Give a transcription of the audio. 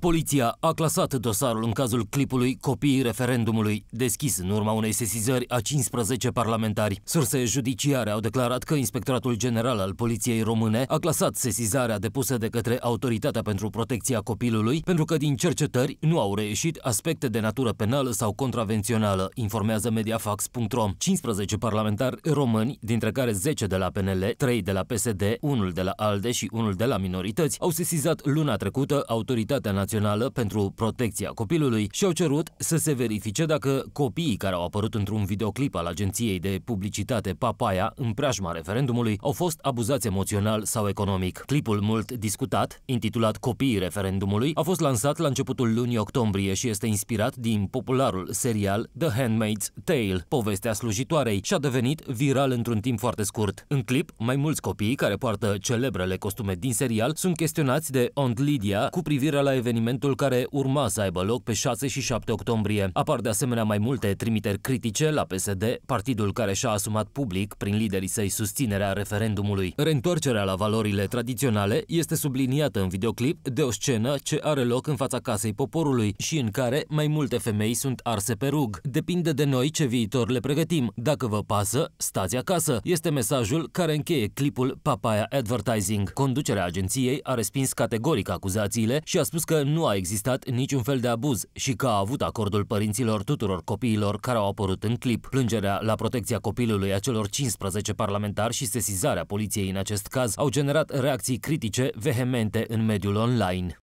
Poliția a clasat dosarul în cazul clipului Copiii referendumului, deschis în urma unei sesizări a 15 parlamentari. Surse judiciare au declarat că Inspectoratul General al Poliției Române a clasat sesizarea depusă de către Autoritatea pentru Protecția Copilului pentru că din cercetări nu au reieșit aspecte de natură penală sau contravențională, informează mediafax.ro. 15 parlamentari români, dintre care 10 de la PNL, 3 de la PSD, 1 de la ALDE și 1 de la minorități, au sesizat luna trecută Autoritatea Națională Națională pentru Protecția Copilului și au cerut să se verifice dacă copiii care au apărut într-un videoclip al agenției de publicitate Papaya în preajma referendumului au fost abuzați emoțional sau economic. Clipul mult discutat, intitulat Copiii referendumului, a fost lansat la începutul lunii octombrie și este inspirat din popularul serial The Handmaid's Tale, povestea slujitoarei, și a devenit viral într-un timp foarte scurt. În clip, mai mulți copii care poartă celebrele costume din serial sunt chestionați de Aunt Lydia cu privire la eveniment evenimentul care urma să aibă loc pe 6 și 7 octombrie. Apar de asemenea mai multe trimiteri critice la PSD, partidul care și-a asumat public prin liderii săi susținerea referendumului. Reîntoarcerea la valorile tradiționale este subliniată în videoclip de o scenă ce are loc în fața casei poporului și în care mai multe femei sunt arse pe rug. Depinde de noi ce viitor le pregătim. Dacă vă pasă, stați acasă. Este mesajul care încheie clipul Papaya Advertising. Conducerea agenției a respins categoric acuzațiile și a spus că nu a existat niciun fel de abuz și că a avut acordul părinților tuturor copiilor care au apărut în clip. Plângerea la protecția copilului a celor 15 parlamentari și sesizarea poliției în acest caz au generat reacții critice vehemente în mediul online.